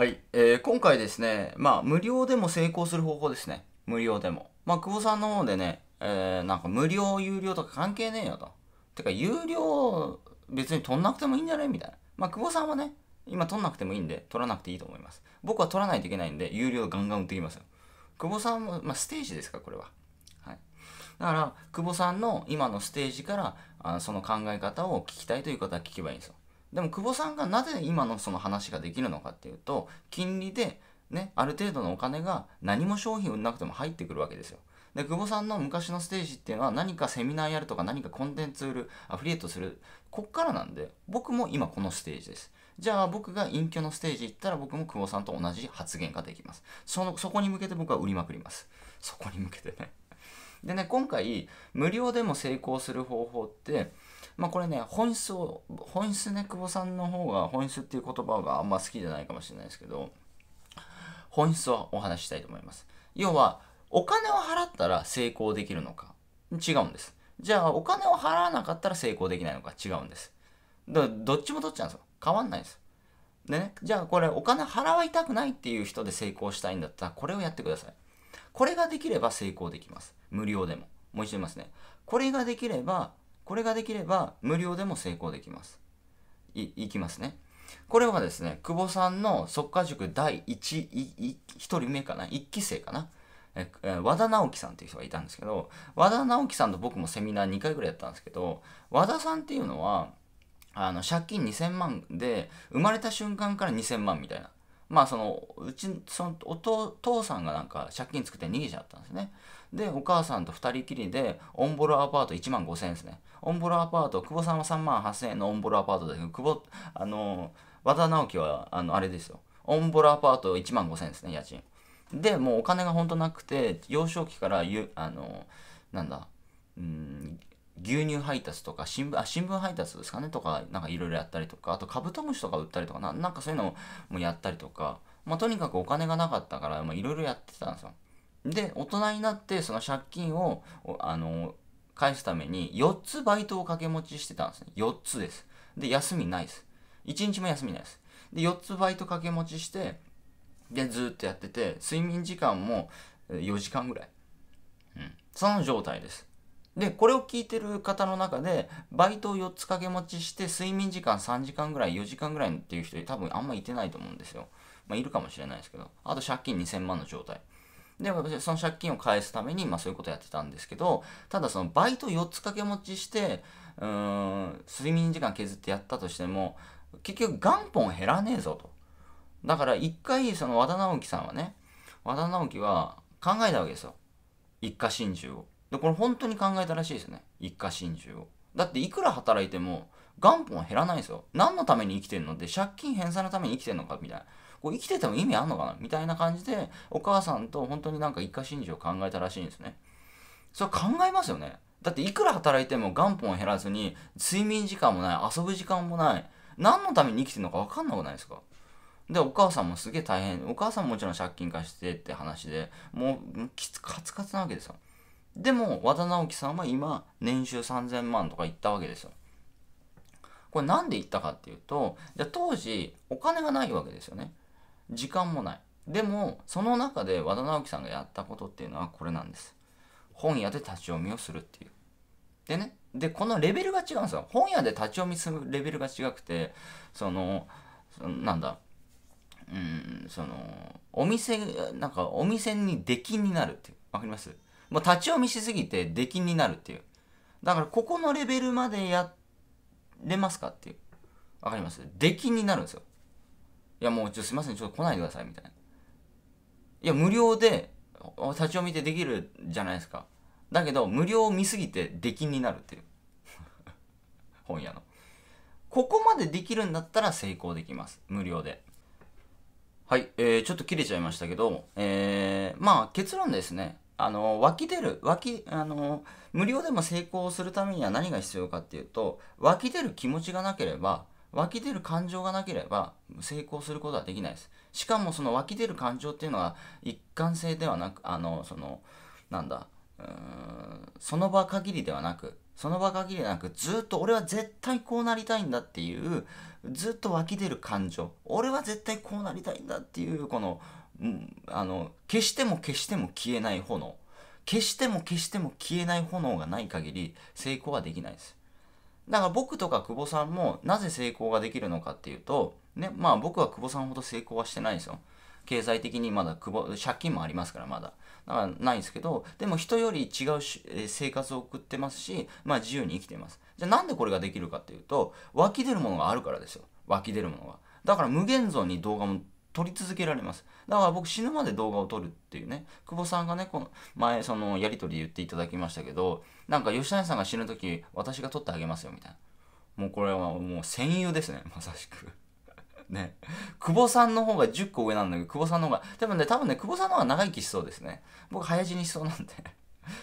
はい、えー、今回ですね、まあ、無料でも成功する方法ですね。無料でも。まあ、久保さんの方でね、えー、なんか無料、有料とか関係ねえよと。てか、有料、別に取んなくてもいいんじゃないみたいな。まあ、久保さんはね、今取んなくてもいいんで、取らなくていいと思います。僕は取らないといけないんで、有料ガンガン売ってきますよ。久保さんも、まあ、ステージですか、これは。はい。だから、久保さんの今のステージから、あその考え方を聞きたいという方は聞けばいいんですよ。でも久保さんがなぜ今のその話ができるのかっていうと金利でねある程度のお金が何も商品売んなくても入ってくるわけですよ。で久保さんの昔のステージっていうのは何かセミナーやるとか何かコンテンツ売るアフィリエイトするこっからなんで僕も今このステージです。じゃあ僕が隠居のステージ行ったら僕も久保さんと同じ発言ができます。そのそこに向けて僕は売りまくります。そこに向けてね。でね今回無料でも成功する方法ってまあこれね、本質を、本質ね、久保さんの方が、本質っていう言葉があんま好きじゃないかもしれないですけど、本質をお話したいと思います。要は、お金を払ったら成功できるのか違うんです。じゃあ、お金を払わなかったら成功できないのか違うんです。どどっちもどっちなんですよ。変わんないです。でね、じゃあこれお金払いたくないっていう人で成功したいんだったらこれをやってください。これができれば成功できます。無料でも。もう一度言いますね。これができればこれができれば無料でも成功できます。い、いきますね。これはですね、久保さんの速稼塾第1、1人目かな ?1 期生かなえ和田直樹さんっていう人がいたんですけど、和田直樹さんと僕もセミナー2回ぐらいやったんですけど、和田さんっていうのは、あの、借金2000万で、生まれた瞬間から2000万みたいな。まあ、その、うち、その、お父さんがなんか借金作って逃げちゃったんですね。でお母さんと2人きりでオンボロアパート1万5000円ですねオンボロアパート久保さんは3万8000円のオンボロアパートだけど久保あの和田直樹はあのあれですよオンボロアパート1万5000円ですね家賃でもうお金がほんとなくて幼少期からゆあのなんだうん牛乳配達とか新聞あ新聞配達ですかねとかなんかいろいろやったりとかあとカブトムシとか売ったりとかなんかそういうのもやったりとか、まあ、とにかくお金がなかったからいろいろやってたんですよ。で大人になってその借金をあの返すために4つバイトを掛け持ちしてたんですね4つですで休みないです1日も休みないですで4つバイト掛け持ちしてでずっとやってて睡眠時間も4時間ぐらい、うん、その状態ですでこれを聞いてる方の中でバイトを4つ掛け持ちして睡眠時間3時間ぐらい4時間ぐらいっていう人多分あんまいてないと思うんですよまあいるかもしれないですけどあと借金2000万の状態でその借金を返すために、まあ、そういうことやってたんですけどただそのバイト4つ掛け持ちしてうーん睡眠時間削ってやったとしても結局元本減らねえぞとだから一回その和田直樹さんはね和田直樹は考えたわけですよ一家心中をでこれ本当に考えたらしいですね一家心中をだっていくら働いても元本減らないですよ何のために生きてんのって借金返済のために生きてんのかみたいなこう生きてても意味あんのかなみたいな感じで、お母さんと本当になんか一家心中を考えたらしいんですね。それ考えますよね。だっていくら働いても元本減らずに、睡眠時間もない、遊ぶ時間もない、何のために生きてるのか分かんなくないですかで、お母さんもすげえ大変。お母さんももちろん借金貸してって話で、もう、きつ、カツカツなわけですよ。でも、和田直樹さんは今、年収3000万とか言ったわけですよ。これなんで言ったかっていうと、じゃあ当時、お金がないわけですよね。時間もない。でも、その中で和田直樹さんがやったことっていうのはこれなんです。本屋で立ち読みをするっていう。でね、で、このレベルが違うんですよ。本屋で立ち読みするレベルが違くて、その、そなんだ、うん、その、お店、なんかお店に出禁になるっていう。わかりますもう立ち読みしすぎて出禁になるっていう。だからここのレベルまでやれますかっていう。わかります出禁になるんですよ。いやもうちょすいませんちょっと来ないでくださいみたいないや無料で立ち読みでできるじゃないですかだけど無料を見すぎて出禁になるっていう 本屋のここまでできるんだったら成功できます無料ではい、えー、ちょっと切れちゃいましたけど、えー、まあ結論ですねあの湧き出る湧きあの無料でも成功するためには何が必要かっていうと湧き出る気持ちがなければ湧き出る感情がなければ成功することはできないです。しかもその湧き出る感情っていうのは一貫性ではなく、あの、その、なんだ、うーんその場限りではなく、その場限りでなく、ずっと俺は絶対こうなりたいんだっていう、ずっと湧き出る感情、俺は絶対こうなりたいんだっていう、この、うん、あの、消しても消しても消えない炎、消しても消しても消えない炎がない限り成功はできないです。だから僕とか久保さんもなぜ成功ができるのかっていうと、ね、まあ僕は久保さんほど成功はしてないんですよ。経済的にまだ久保借金もありますからまだ。だからないんですけど、でも人より違うし、え生活を送ってますし、まあ自由に生きてます。じゃあなんでこれができるかっていうと、湧き出るものがあるからですよ。湧き出るものが。だから無限像に動画も撮り続けられます。だから僕死ぬまで動画を撮るっていうね、久保さんがね、この前そのやり取り言っていただきましたけど、なんか吉谷さんが死ぬ時私が撮ってあげますよみたいな。もうこれはもう戦友ですね、まさしく ね。久保さんの方が10個上なんだけど、久保さんの方が、多分ね、多分ね、久保さんの方が長生きしそうですね。僕早死にしそうなんで だか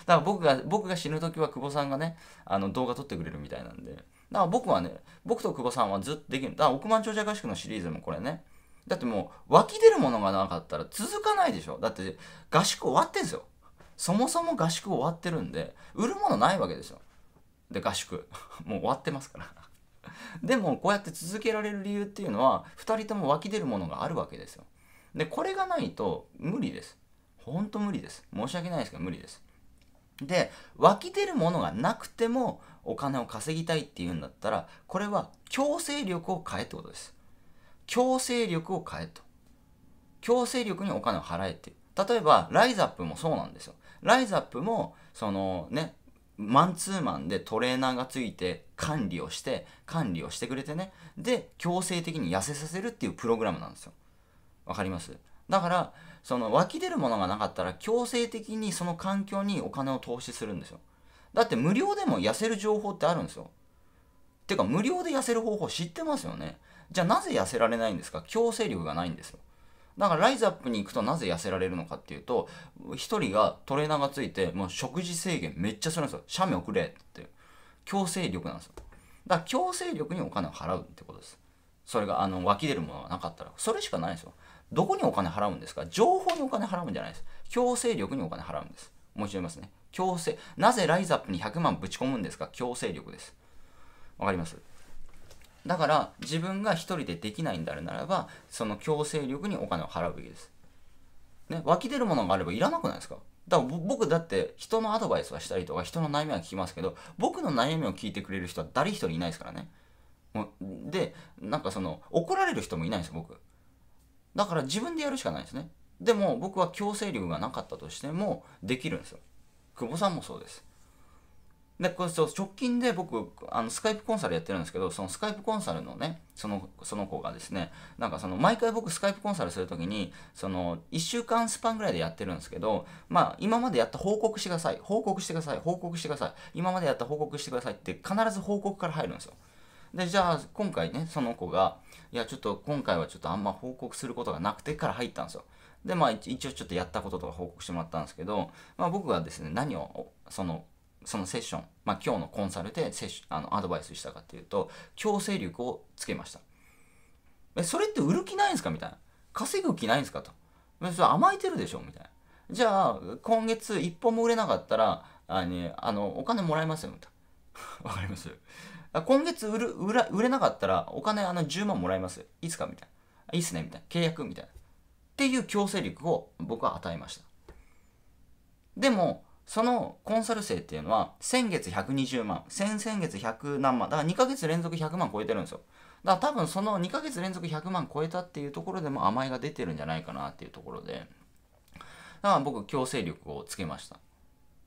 ら僕が、僕が死ぬ時は久保さんがね、あの動画撮ってくれるみたいなんで。だから僕はね、僕と久保さんはずっとできる。だから億万長者合宿のシリーズもこれね、だってもう湧き出るものがなかったら続かないでしょだって合宿終わってんすよそもそも合宿終わってるんで売るものないわけですよで合宿 もう終わってますからでもこうやって続けられる理由っていうのは2人とも湧き出るものがあるわけですよでこれがないと無理ですほんと無理です申し訳ないですけど無理ですで湧き出るものがなくてもお金を稼ぎたいっていうんだったらこれは強制力を変えってことです強制力を変えと。強制力にお金を払えっていう。例えば、ライザップもそうなんですよ。ライザップも、そのね、マンツーマンでトレーナーがついて管理をして、管理をしてくれてね。で、強制的に痩せさせるっていうプログラムなんですよ。わかりますだから、その湧き出るものがなかったら強制的にその環境にお金を投資するんですよ。だって無料でも痩せる情報ってあるんですよ。てか無料で痩せる方法知ってますよね。じゃあなぜ痩せられないんですか強制力がないんですよ。だからライズアップに行くとなぜ痩せられるのかっていうと、一人がトレーナーがついて、もう食事制限めっちゃするんですよ。写メ送れって。強制力なんですよ。だから強制力にお金を払うってことです。それが、あの、湧き出るものがなかったら、それしかないんですよ。どこにお金払うんですか情報にお金払うんじゃないです。強制力にお金払うんです。申し上げますね。強制。なぜライズアップに100万ぶち込むんですか強制力です。わかりますだから自分が一人でできないんだるならばその強制力にお金を払うべきです。ね、湧き出るものがあればいらなくないですかだから僕だって人のアドバイスはしたりとか人の悩みは聞きますけど僕の悩みを聞いてくれる人は誰一人いないですからね。でなんかその怒られる人もいないんですよ僕。だから自分でやるしかないですね。でも僕は強制力がなかったとしてもできるんですよ。久保さんもそうです。でこそう直近で僕あのスカイプコンサルやってるんですけどそのスカイプコンサルのねそのその子がですねなんかその毎回僕スカイプコンサルする時にその1週間スパンぐらいでやってるんですけどまあ今までやった報告してください報告してください報告してください今までやった報告してくださいって必ず報告から入るんですよでじゃあ今回ねその子がいやちょっと今回はちょっとあんま報告することがなくてから入ったんですよでまあ一応ちょっとやったこととか報告してもらったんですけど、まあ、僕はですね何をそのそのセッション、まあ、今日のコンサルでセッシあのアドバイスしたかっていうと強制力をつけましたえそれって売る気ないんですかみたいな稼ぐ気ないんですかとそれ甘えてるでしょみたいなじゃあ今月一本も売れなかったらあの、ね、あのお金もらえますよみたいな わかります今月売る売ら売れなかったらお金あの10万もらえますいつかみたいないいっすねみたいな契約みたいなっていう強制力を僕は与えましたでもそのコンサル生っていうのは、先月120万、先々月100何万、だから2ヶ月連続100万超えてるんですよ。だから多分その2ヶ月連続100万超えたっていうところでも甘えが出てるんじゃないかなっていうところで、だから僕、強制力をつけました。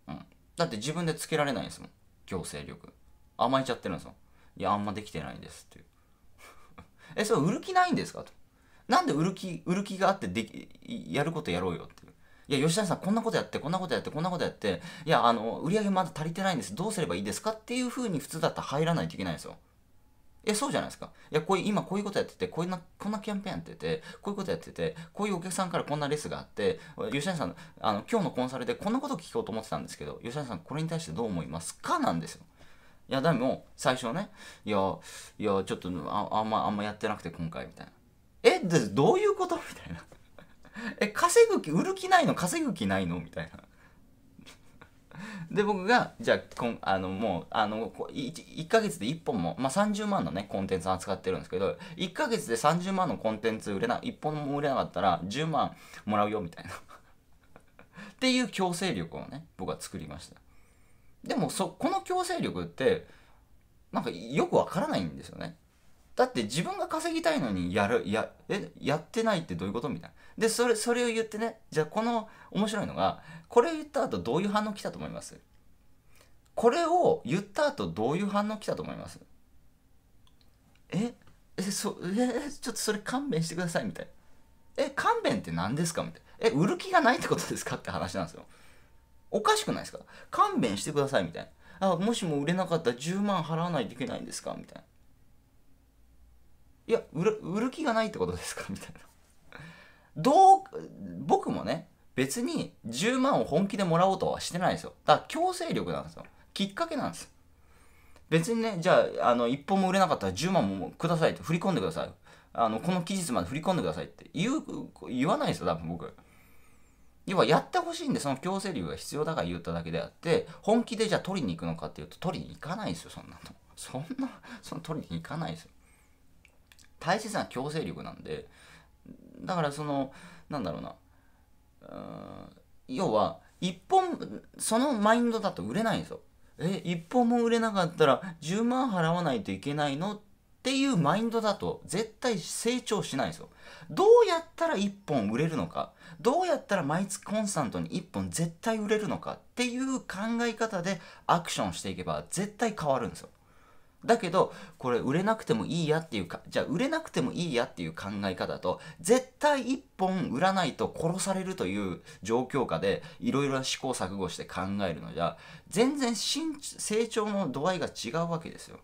うん。だって自分でつけられないんですもん。強制力。甘えちゃってるんですよ。いや、あんまできてないんですっていう。え、それ売る気ないんですかと。なんで売る気、売る気があってでき、やることやろうよっていう。いや、吉田さん、こんなことやって、こんなことやって、こんなことやって、いや、あの、売り上げまだ足りてないんです。どうすればいいですかっていうふうに普通だったら入らないといけないんですよ。え、そうじゃないですか。いや、こういう、今こういうことやってて、こんな、こんなキャンペーンやってて、こういうことやってて、こういうお客さんからこんなレスがあって、吉谷さん、あの、今日のコンサルでこんなこと聞こうと思ってたんですけど、吉谷さん、これに対してどう思いますかなんですよ。いや、でも、最初ね、いや、いや、ちょっとあ、あんま、あんまやってなくて今回、みたいな。え、で、どういうことみたいな。え、稼ぐ気、売る気ないの稼ぐ気ないのみたいな。で、僕が、じゃあ、こんあの、もう、あの1、ヶ月で1本も、まあ、30万のね、コンテンツ扱ってるんですけど、1ヶ月で30万のコンテンツ売れな、1本も売れなかったら、10万もらうよ、みたいな。っていう強制力をね、僕は作りました。でも、そ、この強制力って、なんかよくわからないんですよね。だって自分が稼ぎたいのにやる、や、え、やってないってどういうことみたいな。で、それ、それを言ってね、じゃあこの面白いのが、これを言った後どういう反応来たと思いますこれを言った後どういう反応来たと思いますええ、そ、え、ちょっとそれ勘弁してくださいみたいな。え、勘弁って何ですかみたいな。え、売る気がないってことですかって話なんですよ。おかしくないですか勘弁してくださいみたいな。あ、もしも売れなかったら10万払わないといけないんですかみたいな。いや売る売る気がないってことですか みたいなどう僕もね別に10万を本気でもらおうとはしてないですよだから強制力なんですよきっかけなんですよ別にねじゃああの1本も売れなかったら10万もくださいって、振り込んでくださいあのこの期日まで振り込んでくださいって言う言わないですよ多分僕要はやってほしいんでその強制力が必要だから言っただけであって本気でじゃあ取りに行くのかっていうと取りに行かないですよそんなのそんなその取りに行かないですよ大切な強制力なんでだからそのなんだろうな要は一本そのマインドだと売れないんですよえ一本も売れなかったら10万払わないといけないのっていうマインドだと絶対成長しないんですよどうやったら1本売れるのかどうやったら毎月コンスタントに1本絶対売れるのかっていう考え方でアクションしていけば絶対変わるんですよだけど、これ売れなくてもいいやっていうか、じゃあ売れなくてもいいやっていう考え方と、絶対一本売らないと殺されるという状況下で、いろいろ試行錯誤して考えるのじゃ、全然成長の度合いが違うわけですよ。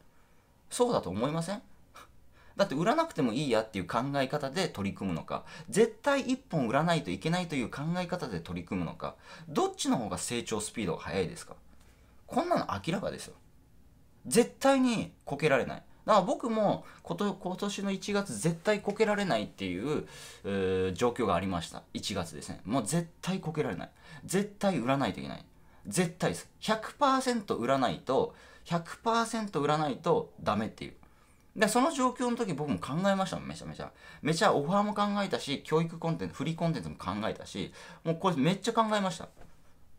そうだと思いません だって売らなくてもいいやっていう考え方で取り組むのか、絶対一本売らないといけないという考え方で取り組むのか、どっちの方が成長スピードが速いですかこんなの明らかですよ。絶対にこけられない。だから僕もこと今年の1月絶対こけられないっていう、状況がありました。1月ですね。もう絶対こけられない。絶対売らないといけない。絶対です。100%売らないと、100%売らないとダメっていう。で、その状況の時僕も考えましたもん、めちゃめちゃ。めちゃオファーも考えたし、教育コンテンツ、フリーコンテンツも考えたし、もうこれめっちゃ考えました。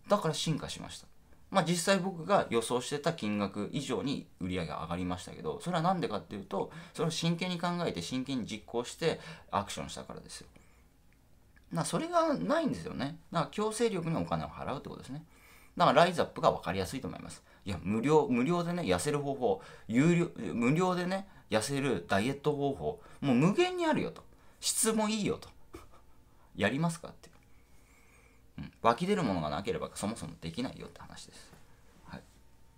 だから進化しました。まあ、実際僕が予想してた金額以上に売り上げが上がりましたけどそれは何でかっていうとそれを真剣に考えて真剣に実行してアクションしたからですよなそれがないんですよねだから強制力にお金を払うってことですねだからライズアップが分かりやすいと思いますいや無料無料でね痩せる方法有料無料でね痩せるダイエット方法もう無限にあるよと質もいいよとやりますかっていううん、湧き出るものがなければそもそもできないよって話です。はい、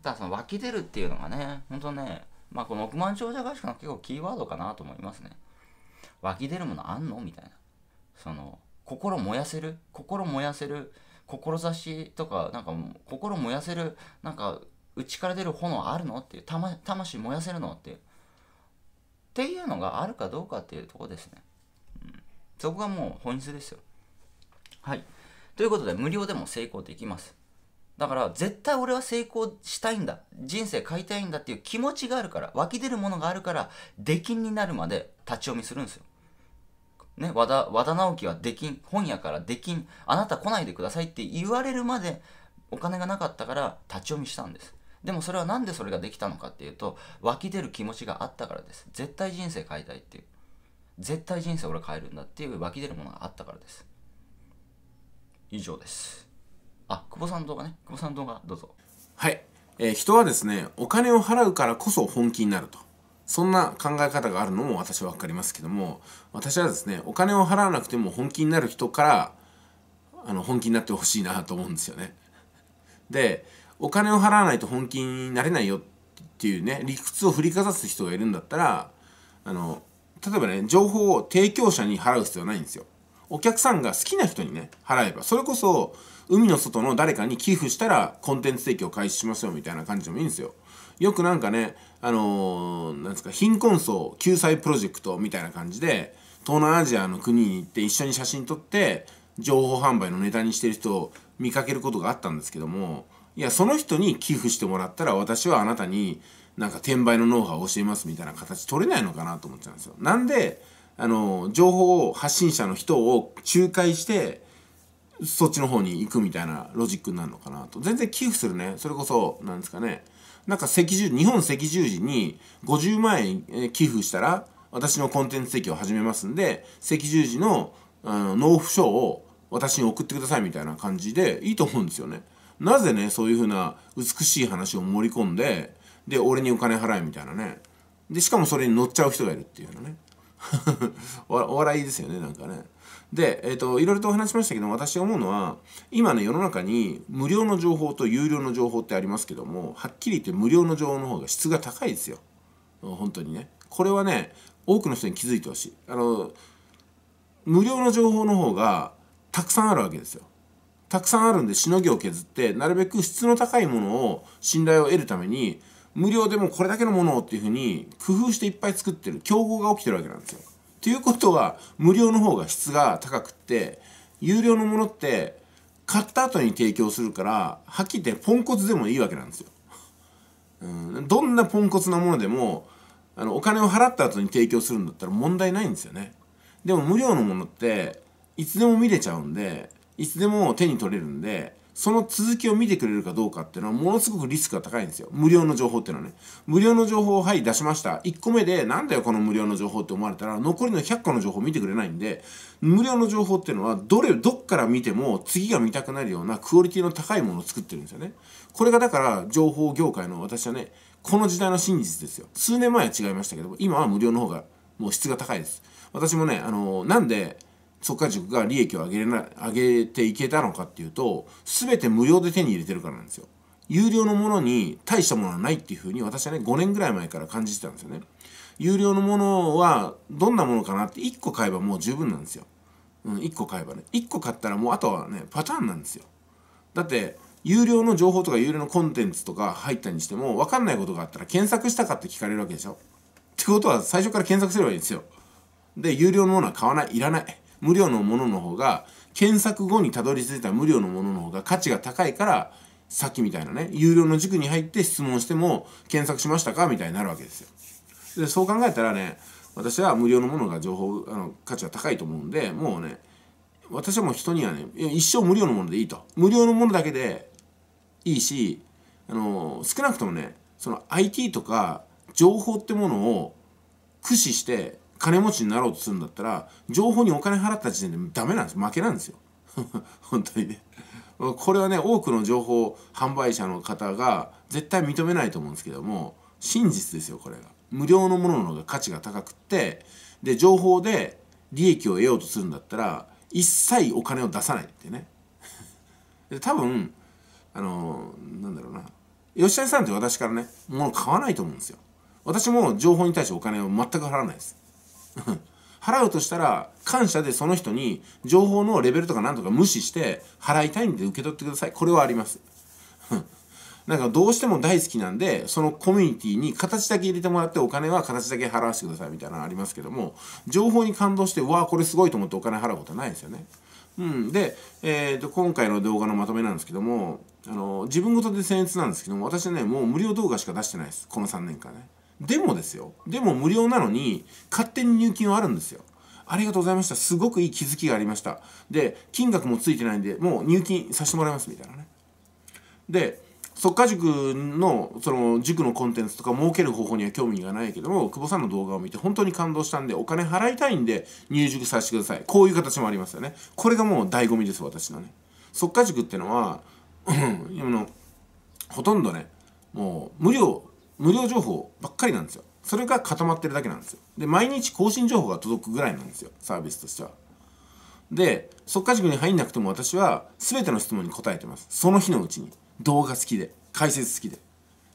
ただその湧き出るっていうのがね、ほんとね、まあこの億万長者合宿の結構キーワードかなと思いますね。湧き出るものあんのみたいな。その、心燃やせる心燃やせる志とか、なんか心燃やせる、なんか内から出る炎あるのっていう、魂燃やせるのっていう。っていうのがあるかどうかっていうとこですね。うん、そこがもう本質ですよ。はい。ということで無料でも成功できますだから絶対俺は成功したいんだ人生変えたいんだっていう気持ちがあるから湧き出るものがあるから出禁になるまで立ち読みするんですよね、和田和田直樹は出禁本屋から出禁あなた来ないでくださいって言われるまでお金がなかったから立ち読みしたんですでもそれは何でそれができたのかっていうと湧き出る気持ちがあったからです絶対人生変えたいっていう絶対人生俺変えるんだっていう湧き出るものがあったからです以上ですあ久保さんの動画ね久保さんの動画どうぞはい、えー、人はですねお金を払うからこそ本気になるとそんな考え方があるのも私は分かりますけども私はですねお金を払わなくても本気になる人からあの本気になってほしいなと思うんですよね。でお金を払わないと本気になれないよっていうね理屈を振りかざす人がいるんだったらあの例えばね情報を提供者に払う必要はないんですよ。お客さんが好きな人にね、払えば、それこそ、海の外の誰かに寄付したらコンテンツ提供開始しますよみたいな感じでもいいんですよ。よくなんかね、あのー、なんですか、貧困層救済プロジェクトみたいな感じで、東南アジアの国に行って一緒に写真撮って、情報販売のネタにしてる人を見かけることがあったんですけども、いや、その人に寄付してもらったら私はあなたになんか転売のノウハウを教えますみたいな形取れないのかなと思っちゃうんですよ。なんで、あの、情報を発信者の人を仲介して、そっちの方に行くみたいなロジックになるのかなと。全然寄付するね。それこそ、なんですかね。なんか赤十、日本赤十字に50万円寄付したら、私のコンテンツ提供を始めますんで、赤十字のあの納付書を私に送ってくださいみたいな感じでいいと思うんですよね。なぜね、そういうふうな美しい話を盛り込んで、で、俺にお金払えみたいなね。で、しかもそれに乗っちゃう人がいるっていうのね。お笑いですよねなんかね。で、えーと、いろいろとお話しましたけど私思うのは今の世の中に無料の情報と有料の情報ってありますけどもはっきり言って無料の情報の方が質が高いですよ本当にねこれはね多くの人に気づいてほしいあの無料の情報の方がたくさんあるわけですよたくさんあるんでしのぎを削ってなるべく質の高いものを信頼を得るために無料でもこれだけのものをっていうふうに工夫していっぱい作ってる競合が起きてるわけなんですよ。ということは無料の方が質が高くって有料のものって買った後に提供するからはっきり言ってポンコツでもいいわけなんですよ。うん、どんなポンコツなものでもあのお金を払った後に提供するんだったら問題ないんですよね。でも無料のものっていつでも見れちゃうんでいつでも手に取れるんでその続きを見てくれるかどうかっていうのはものすごくリスクが高いんですよ。無料の情報っていうのはね。無料の情報をはい出しました。1個目でなんだよこの無料の情報って思われたら残りの100個の情報見てくれないんで、無料の情報っていうのはどれ、どっから見ても次が見たくなるようなクオリティの高いものを作ってるんですよね。これがだから情報業界の私はね、この時代の真実ですよ。数年前は違いましたけども、今は無料の方がもう質が高いです。私もね、あのー、なんで、速稼塾が利益を上げれな上げていけたのかっていうと全て無料で手に入れてるからなんですよ。有料のものに大したものはないっていうふうに私はね5年ぐらい前から感じてたんですよね。有料のものはどんなものかなって1個買えばもう十分なんですよ。うん、1個買えばね1個買ったらもうあとはねパターンなんですよ。だって有料の情報とか有料のコンテンツとか入ったにしても分かんないことがあったら検索したかって聞かれるわけでしょ。ってことは最初から検索すればいいんですよ。で有料のものは買わないいらない。無料のものの方が検索後にたどり着いた無料のものの方が価値が高いからさっきみたいなね有料の塾に入って質問しても検索しましたかみたいになるわけですよ。でそう考えたらね私は無料のものが情報あの価値が高いと思うんでもうね私はもう人にはね一生無料のものでいいと無料のものだけでいいしあの少なくともねその IT とか情報ってものを駆使して金持ちになろうとするんだったら情報にお金払った時点でダメなんです負けなんですよ 本当にねこれはね多くの情報販売者の方が絶対認めないと思うんですけども真実ですよこれが無料のものの方が価値が高くってで情報で利益を得ようとするんだったら一切お金を出さないってね で多分あのなんだろうな吉谷さんって私からね物買わないと思うんですよ私も情報に対してお金を全く払わないです 払うとしたら感謝でその人に情報のレベルとかなんとか無視して払いたいんで受け取ってくださいこれはあります なんかどうしても大好きなんでそのコミュニティに形だけ入れてもらってお金は形だけ払わせてくださいみたいなのありますけども情報に感動してうわあこれすごいと思ってお金払うことはないですよね。うん、で、えーと、今回の動画のまとめなんですけどもあの自分ごとで僭越なんですけども私ねもう無料動画しか出してないですこの3年間ね。でもですよ。でも無料なのに、勝手に入金はあるんですよ。ありがとうございました。すごくいい気づきがありました。で、金額もついてないんで、もう入金させてもらいます、みたいなね。で、即稼塾の、その、塾のコンテンツとか儲ける方法には興味がないけども、久保さんの動画を見て本当に感動したんで、お金払いたいんで入塾させてください。こういう形もありますよね。これがもう醍醐味です、私のね。即稼塾ってのは、今 の、ほとんどね、もう無料無料情報ばっかりなんですよそれが固まってるだけなんですよで毎日更新情報が届くぐらいなんですよサービスとしてはで即価塾に入んなくても私は全ての質問に答えてますその日のうちに動画好きで解説好きで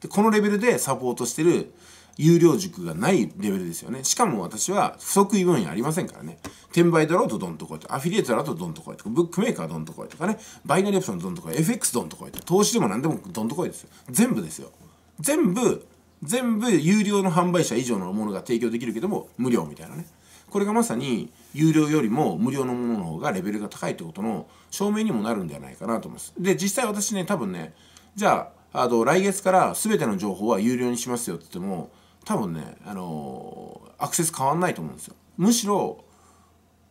でこのレベルでサポートしてる有料塾がないレベルですよねしかも私は不足意分野ありませんからね転売だろうとどんとこいとアフィリエイトだろうとどんとこいとかブックメーカーどんとこいとかねバイナリーオプションどんとこい FX どんとこいと投資でも何でもどんとこいですよ全部ですよ全部全部有料の販売者以上のものが提供できるけども無料みたいなねこれがまさに有料よりも無料のものの方がレベルが高いってことの証明にもなるんではないかなと思いますで実際私ね多分ねじゃああ来月から全ての情報は有料にしますよって言っても多分ねあのー、アクセス変わんないと思うんですよむしろ、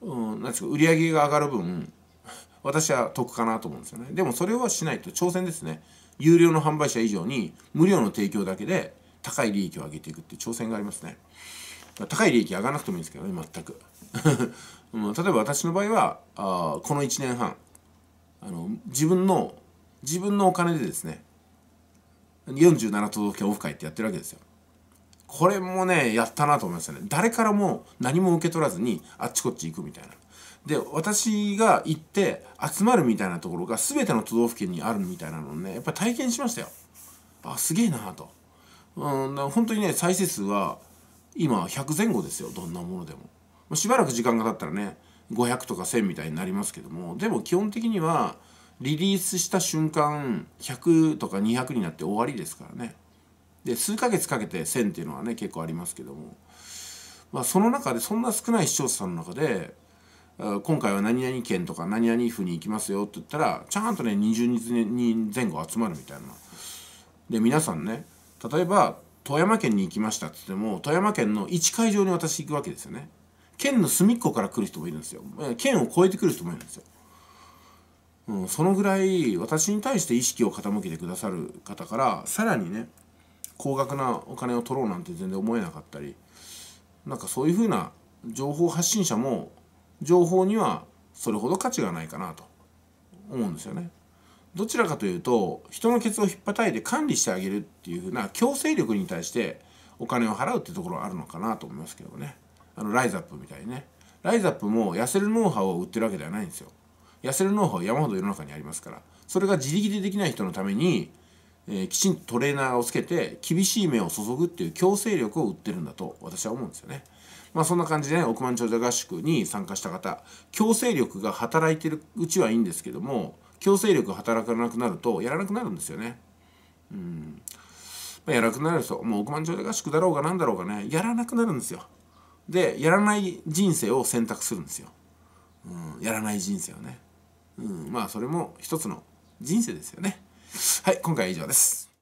うん、なんですか売り上げが上がる分私は得かなと思うんですよねでもそれはしないと挑戦ですね有料の販売者以上に無料の提供だけで高い利益を上げていくっていう挑戦がありますね。高い利益上がらなくてもいいんですけどね全く 例えば私の場合はあこの1年半あの自分の自分のお金でですね47都道府県オフ会ってやってるわけですよこれもねやったなと思いましたね誰からも何も受け取らずにあっちこっち行くみたいなで私が行って集まるみたいなところが全ての都道府県にあるみたいなのをねやっぱ体験しましたよあすげえなーと。うん、だ本当にね再生数は今100前後ですよどんなものでも、まあ、しばらく時間が経ったらね500とか1000みたいになりますけどもでも基本的にはリリースした瞬間100とか200になって終わりですからねで数ヶ月かけて1000っていうのはね結構ありますけども、まあ、その中でそんな少ない視聴者さんの中で今回は何々県とか何々府に行きますよって言ったらちゃんとね20人前後集まるみたいなで皆さんね例えば富山県に行きましたっつっても富山県の1会場に私行くわけですよね県の隅っこから来る人もいるんですよ県を越えてくる人もいるんですよ、うん、そのぐらい私に対して意識を傾けてくださる方からさらにね高額なお金を取ろうなんて全然思えなかったりなんかそういうふうな情報発信者も情報にはそれほど価値がないかなと思うんですよね。どちらかというと人のケツを引っ張たいて管理してあげるっていうふうな強制力に対してお金を払うっていうところはあるのかなと思いますけどねあのライザップみたいにねライザップも痩せるノウハウを売ってるわけではないんですよ痩せるノウハウ山ほど世の中にありますからそれが自力でできない人のために、えー、きちんとトレーナーをつけて厳しい目を注ぐっていう強制力を売ってるんだと私は思うんですよねまあそんな感じで、ね、億万長者合宿に参加した方強制力が働いてるうちはいいんですけども強制力働かなくなるとやらなくなるんですよね。うん。まあ、やらなくなる人、もう億万長者合宿だろうが何だろうがね、やらなくなるんですよ。で、やらない人生を選択するんですよ。うん、やらない人生をね。うん、まあそれも一つの人生ですよね。はい、今回は以上です。